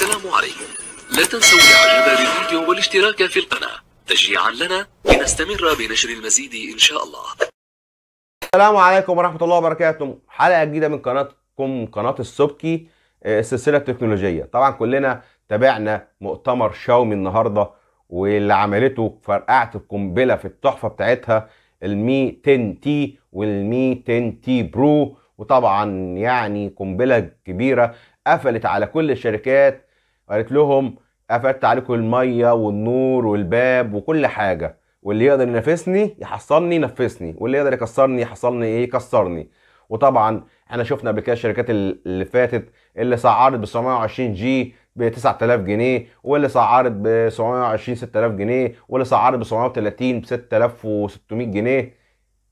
السلام عليكم لا تنسوا الاعجاب بالفيديو والاشتراك في القناة تشجيعا لنا لنستمر بنشر المزيد ان شاء الله السلام عليكم ورحمة الله وبركاته حلقة جديدة من قناتكم قناة السبكي السلسلة آه، التكنولوجية طبعا كلنا تابعنا مؤتمر شاومي النهاردة واللي عملته فرقعت القنبلة في التحفة بتاعتها المي 10 تي والمي 10 تي برو وطبعا يعني قنبله كبيره قفلت على كل الشركات وقالت لهم قفلت عليكم الميه والنور والباب وكل حاجه واللي يقدر ينافسني يحصلني ينفسني واللي يقدر يكسرني يحصلني ايه يكسرني وطبعا احنا شفنا قبل كده الشركات اللي فاتت اللي سعرت ب 720 جي ب 9000 جنيه واللي سعرت ب 720 6000 جنيه واللي سعرت ب 730 ب 6600 جنيه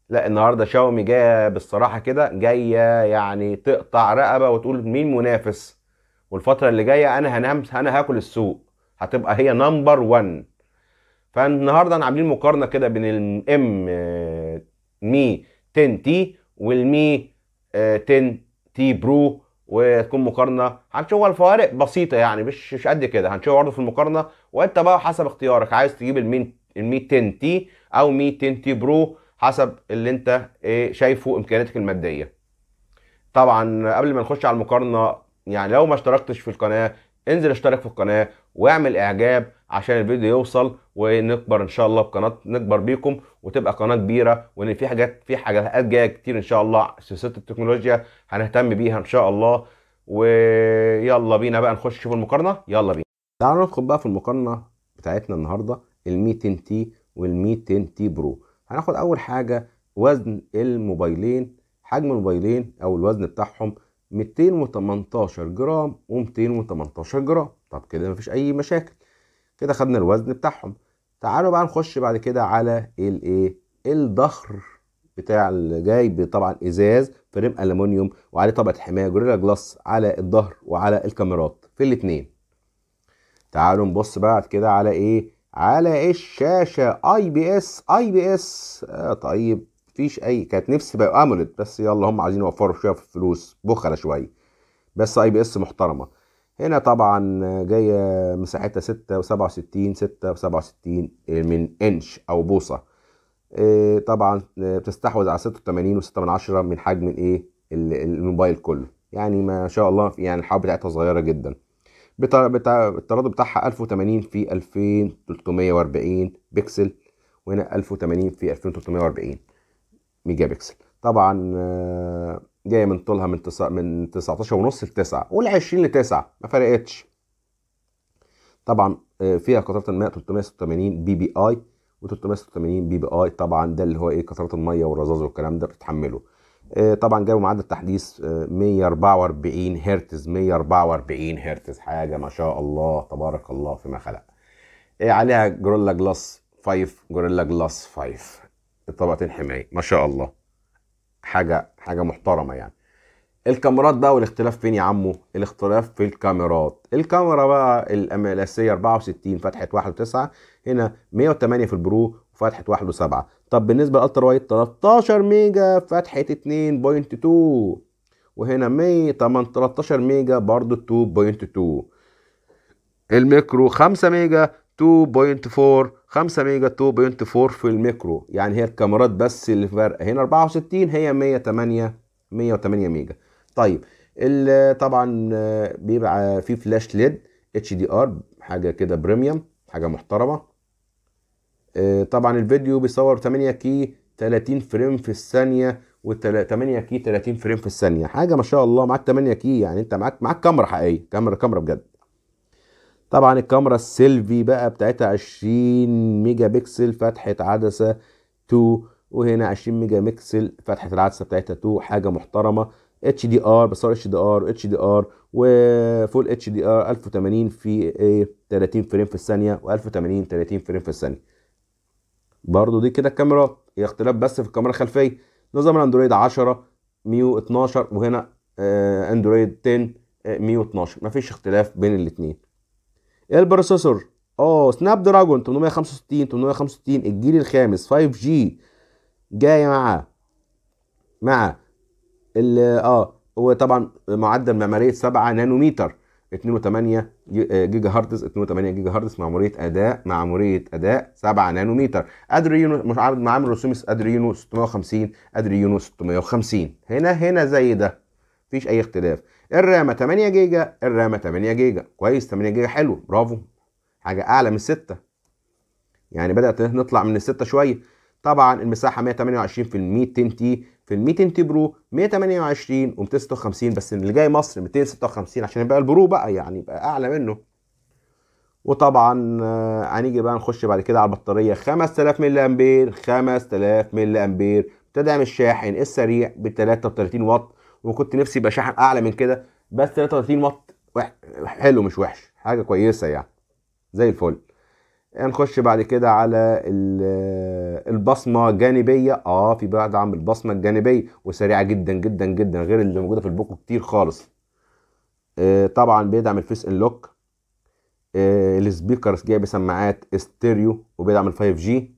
لا النهارده شاومي جايه بالصراحه كده جايه يعني تقطع رقبه وتقول مين منافس والفتره اللي جايه انا هنام انا هاكل السوق هتبقى هي نمبر 1 فالنهارده انا عاملين مقارنه كده بين الام آه، مي 10 تي والمي 10 تي برو وتكون مقارنه هنشوف الفوارق بسيطه يعني مش مش قد كده هنشوف برضه في المقارنه وانت بقى حسب اختيارك عايز تجيب المين المي 10 تي او مي 10 تي برو حسب اللي انت آه، شايفه امكانياتك الماديه طبعا قبل ما نخش على المقارنه يعني لو ما اشتركتش في القناه انزل اشترك في القناه واعمل اعجاب عشان الفيديو يوصل ونكبر ان شاء الله بقناه نكبر بيكم وتبقى قناه كبيره وان في حاجات في حاجات جايه كتير ان شاء الله سلسله التكنولوجيا هنهتم بيها ان شاء الله ويلا بينا بقى نخش نشوف المقارنه يلا بينا تعالوا ندخل بقى في المقارنه بتاعتنا النهارده ال 200 تي وال 200 تي برو هناخد اول حاجه وزن الموبايلين حجم الموبايلين او الوزن بتاعهم 218 جرام و218 جرام طب كده مفيش اي مشاكل كده خدنا الوزن بتاعهم تعالوا بقى نخش بعد كده على الايه الضخر بتاع اللي جاي طبعا ازاز فريم الومنيوم وعليه طبقه حمايه جوريلا جلاس على الظهر وعلى الكاميرات في الاثنين تعالوا نبص بعد كده على ايه على الشاشه اي بي اس اي بي اس آه طيب فيش اي كانت نفسي بقى اموليد بس يلا هم عايزين يوفروا شويه في الفلوس بخله شويه بس اي بي اس محترمه هنا طبعا جايه مساحتها 6 و67 6 و67 من انش او بوصه آه، طبعا آه، بتستحوذ على 86 و6 من 10 من حجم الايه الموبايل كله يعني ما شاء الله يعني الحجم بتاعتها صغيره جدا التردد بتاعها 1080 في 2340 بكسل وهنا 1080 في 2340 ميجا بكسل طبعا آه، جايه من طولها من من 19 ونص ل 9 قول 20 ل 9 ما فرقتش طبعا آه، فيها قطره الماء 386 بي بي اي و386 بي بي اي طبعا ده اللي هو ايه قطرات الميه والرذاذ والكلام ده بتتحمله آه، طبعا جابوا معدل تحديث 144 هرتز 144 هرتز حاجه ما شاء الله تبارك الله فيما خلق عليها جوريلا جلاس 5 جوريلا جلاس 5 الطبقتين حمايه ما شاء الله حاجه حاجه محترمه يعني الكاميرات بقى والاختلاف فين يا عمو الاختلاف في الكاميرات الكاميرا بقى الاسيه 64 فتحه 1.9 هنا 108 في البرو وفتحه 1.7 طب بالنسبه للالترا وايد 13 ميجا فتحه 2.2 وهنا 100 13 ميجا برضو 2.2 الميكرو 5 ميجا 2.4 5 ميجا 2.4 في الميكرو يعني هي الكاميرات بس اللي فارقه هنا 64 هي 108 108 ميجا طيب طبعا آه، بيبقى في فلاش ليد اتش دي ار حاجه كده بريميوم حاجه محترمه آه، طبعا الفيديو بيصور 8 كي 30 فريم في الثانيه و8 كي 30 فريم في الثانيه حاجه ما شاء الله معاك 8 كي يعني انت معاك معاك كاميرا حقيقيه كاميرا كاميرا بجد طبعا الكاميرا السيلفي بقى بتاعتها 20 ميجا بكسل فتحه عدسه 2 وهنا 20 ميجا بكسل فتحه العدسه بتاعتها 2 حاجه محترمه اتش دي ار بصور اتش دي ار اتش دي ار وفول اتش دي ار 1080 في 30 إيه؟ فريم في الثانيه و1080 30 فريم في الثانيه برضو دي كده الكاميرات هي اختلاف بس في الكاميرا الخلفيه نظام الاندرويد 10 ميو 12 وهنا آه، اندرويد 10 ميو 12 مفيش اختلاف بين الاثنين البروسيسور اه سناب دراجون 865 865 الجيل الخامس 5 جي جاي مع مع ال اه وطبعا معدل معماريه 7 نانومتر 2.8 جيجا هرتز 2.8 جيجا هرتز معموريه اداء معموريه اداء 7 نانومتر ادرينو مش عارف معامل رسوم ادرينو 650 ادرينو 650 هنا هنا زي ده مفيش اي اختلاف الرامه 8 جيجا الرامه 8 جيجا كويس 8 جيجا حلو برافو حاجه اعلى من 6 يعني بدات نطلع من 6 شويه طبعا المساحه 128 في ال 200 تي في ال 200 تي برو 128 و 256 بس اللي جاي مصر 256 عشان يبقى البرو بقى يعني يبقى اعلى منه وطبعا آه، هنيجي بقى نخش بعد كده على البطاريه 5000 ملي امبير 5000 ملي امبير بتدعم الشاحن السريع ب 33 واط وكنت نفسي يبقى شاحن اعلى من كده بس 33 واط وح... حلو مش وحش حاجه كويسه يعني زي الفل نخش بعد كده على البصمه الجانبيه اه في بعد عن البصمه الجانبيه وسريعه جدا جدا جدا غير اللي موجوده في البوكو كتير خالص آه طبعا بيدعم الفيس ان لوك آه السبيكرز جايه بسماعات استيريو وبيدعم ال 5 جي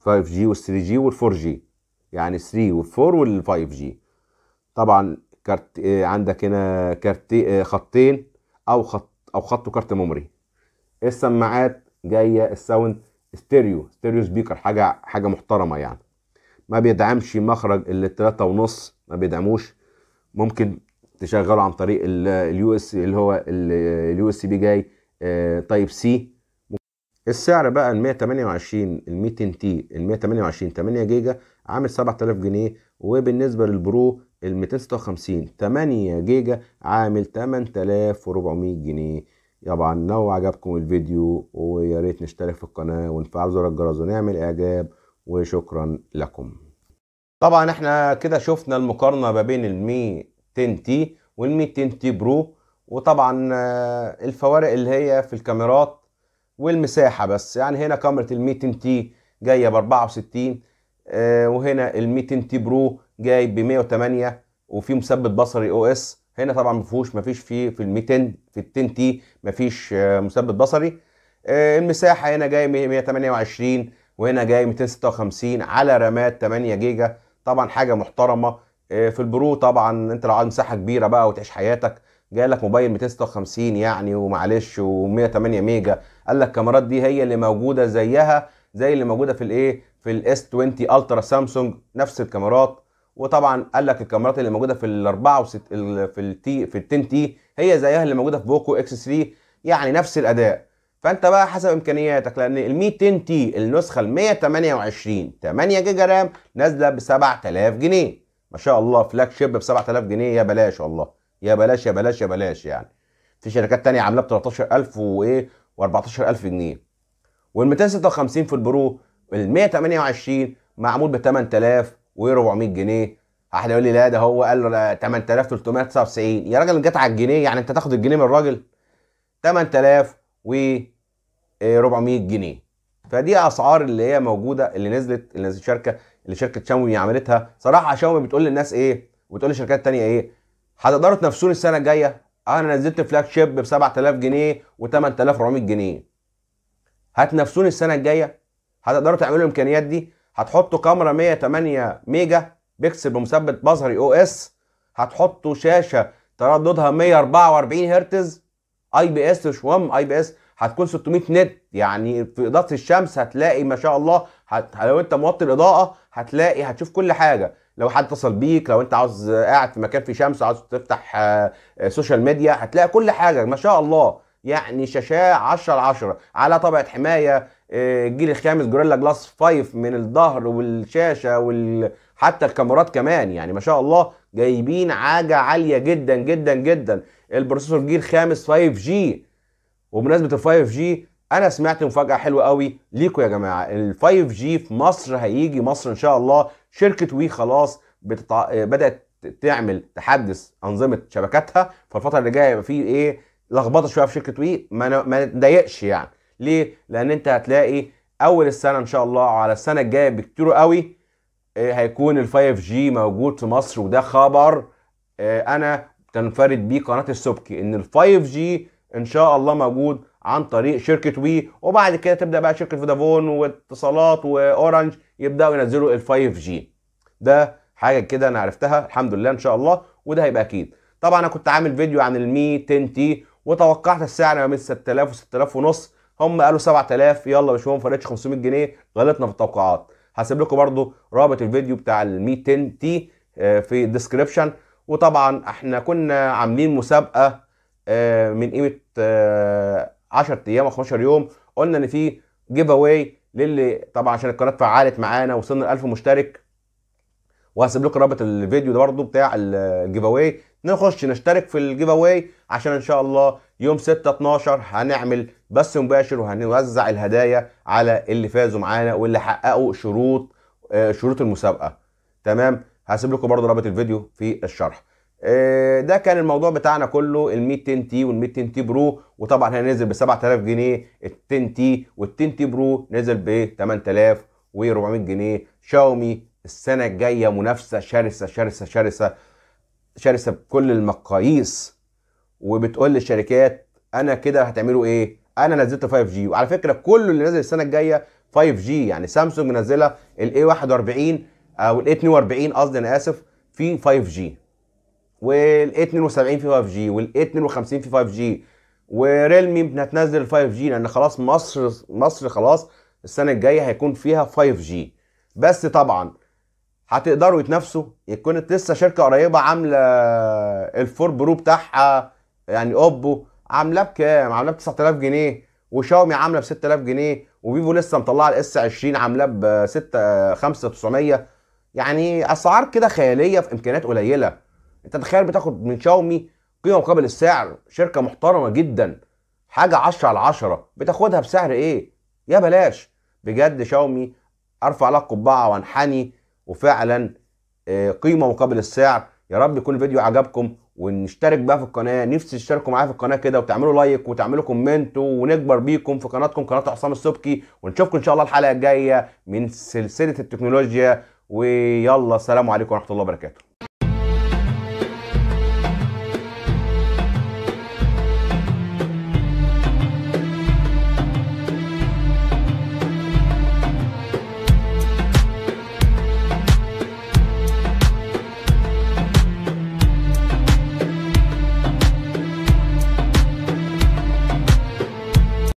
5 جي وال 3 جي وال 4 جي يعني 3 وال 4 وال 5 جي طبعا كارت آه، عندك هنا كارت آه، خطين او خط او خط وكارت ميموري السماعات جايه الساوند ستيريو ستيريو سبيكر حاجه حاجه محترمه يعني ما بيدعمش مخرج ال 3 ونص ما بيدعموش ممكن تشغله عن طريق اليو اس اللي هو اليو اس بي جاي تايب آه، سي السعر بقى ال 128 ال 200 تي ال 128 8 جيجا عامل 7000 جنيه وبالنسبه للبرو ال 256 8 جيجا عامل 8400 جنيه طبعا لو عجبكم الفيديو ويا ريت نشترك في القناه ونفعل زر الجرس ونعمل اعجاب وشكرا لكم طبعا احنا كده شفنا المقارنه ما بين ال 100 تي وال 100 تي برو وطبعا الفوارق اللي هي في الكاميرات والمساحه بس يعني هنا كاميرا ال 100 تي جايه ب 64 آه، وهنا ال 200 تي برو جايب ب 108 وفي مثبت بصري او اس هنا طبعا ما فيهوش ما فيش في في ال 200 في ال 10 تي ما فيش آه، مثبت بصري آه، المساحه هنا جاي 128 وهنا جاي 256 على رامات 8 جيجا طبعا حاجه محترمه آه، في البرو طبعا انت لو عايز مساحه كبيره بقى وتعيش حياتك جالك موبايل 256 يعني ومعلش و108 ميجا قال لك الكاميرات دي هي اللي موجوده زيها زي اللي موجوده في الايه في الاس 20 الترا سامسونج نفس الكاميرات وطبعا قال لك الكاميرات اللي موجوده في ال 4 وست... في التي في ال 10 تي هي زيها اللي موجوده في بوكو اكس 3 يعني نفس الاداء فانت بقى حسب امكانياتك لان ال 100 تي النسخه ال 128 8 جيجا رام نازله ب 7000 جنيه ما شاء الله فلاج شيب ب 7000 جنيه يا بلاش والله يا بلاش يا بلاش يا بلاش يعني في شركات ثانيه عاملاه ب 13000 وايه و14000 جنيه وال 256 في البرو ال 128 معمول ب 8000 و400 جنيه احد يقول لي لا ده هو قال له 8399 يا راجل جت على الجنيه يعني انت تاخد الجنيه من الراجل 8000 و 400 جنيه فدي اسعار اللي هي موجوده اللي نزلت اللي نزلت شركه اللي شركه شاومي عملتها صراحه شاومي بتقول للناس ايه وبتقول للشركات الثانيه ايه هتقدروا تنافسوني السنه الجايه آه، انا نزلت فلاج شيب ب 7000 جنيه و8400 جنيه هتنافسوني السنه الجايه هتقدروا تعملوا الامكانيات دي هتحطوا كاميرا 108 ميجا بيكسل بمثبت مظهري او اس هتحطوا شاشه ترددها 144 هرتز اي بي اس مش مهم اي بي اس هتكون 600 نت يعني في اضاءه الشمس هتلاقي ما شاء الله هت... لو انت موطي الاضاءه هتلاقي هتشوف كل حاجه لو حد اتصل بيك لو انت عاوز قاعد في مكان فيه شمس عاوز تفتح سوشيال آه، ميديا آه، هتلاقي كل حاجه ما شاء الله يعني شاشه 10 10 على طبقه حمايه الجيل الخامس جوريلا جلاس 5 من الظهر والشاشه وال حتى الكاميرات كمان يعني ما شاء الله جايبين حاجه عاليه جدا جدا جدا البروسيسور جيل خامس 5 جي وبمناسبه ال 5 جي انا سمعت مفاجاه حلوه قوي ليكم يا جماعه ال 5 جي في مصر هيجي مصر ان شاء الله شركه وي خلاص بتطع... بدات تعمل تحدث انظمه شبكاتها فالفتره اللي جايه هيبقى في ايه لخبطه شويه في شركه وي ما نضايقش يعني ليه؟ لان انت هتلاقي اول السنه ان شاء الله على السنه الجايه بكتير قوي آه، هيكون ال 5 جي موجود في مصر وده خبر آه، انا تنفرد بيه قناه السبكي ان ال 5 جي ان شاء الله موجود عن طريق شركه وي وبعد كده تبدا بقى شركه فودافون واتصالات واورنج يبداوا ينزلوا ال 5 جي ده حاجه كده انا عرفتها الحمد لله ان شاء الله وده هيبقى اكيد طبعا انا كنت عامل فيديو عن المي 10 تي وتوقعت السعر ما بين 6000 و 6000 ونص هم قالوا 7000 يلا مش مهم فرقتش 500 جنيه غلطنا في التوقعات هسيب لكم برضو رابط الفيديو بتاع ال 110 تي آه، في الديسكربشن وطبعا احنا كنا عاملين مسابقه آه، من قيمه 10 آه، ايام او 15 يوم قلنا ان في جيف اواي للي طبعا عشان القناه فعلت معانا وصلنا ل 1000 مشترك وهسيب لكم رابط الفيديو ده برضو بتاع الجيف اواي نخش نشترك في الجيف اواي عشان ان شاء الله يوم 6 12 هنعمل بث مباشر وهنوزع الهدايا على اللي فازوا معانا واللي حققوا شروط آه، شروط المسابقه تمام هسيب لكم برده رابط الفيديو في الشرح آه، ده كان الموضوع بتاعنا كله ال 100 تي وال 100 تي برو وطبعا هننزل ب 7000 جنيه ال 10 تي وال 10 تي برو نزل ب 8400 جنيه شاومي السنه الجايه منافسه شرسه شرسه شرسه شرسه بكل المقاييس وبتقول للشركات انا كده هتعملوا ايه انا نزلت 5 جي وعلى فكره كل اللي نزل السنه الجايه 5 جي يعني سامسونج منزله الاي 41 او الاي 42 قصدي انا اسف في 5 جي والاي 72 في 5 جي والاي 52 في 5 جي وريلمي هتنزل 5 جي لان خلاص مصر مصر خلاص السنه الجايه هيكون فيها 5 جي بس طبعا هتقدروا يتنافسوا يكون لسه شركه قريبه عامله الفور برو بتاعها يعني اوبو عاملاه بكام؟ عاملاه ب 9000 جنيه وشاومي عامله ب 6000 جنيه وفيفو لسه مطلعه الاس 20 عاملاه ب 6 5900 يعني اسعار كده خياليه في امكانيات قليله انت تخيل بتاخد من شاومي قيمه مقابل السعر شركه محترمه جدا حاجه 10 على 10 بتاخدها بسعر ايه؟ يا بلاش بجد شاومي ارفع لها القبعه وانحني وفعلا آه، قيمه مقابل السعر يا رب يكون الفيديو عجبكم ونشترك بقى في القناه نفسي تشتركوا معايا في القناه كده وتعملوا لايك وتعملوا كومنت ونكبر بيكم في قناتكم قناه عصام السبكي ونشوفكم ان شاء الله الحلقه الجايه من سلسله التكنولوجيا ويلا السلام عليكم ورحمه الله وبركاته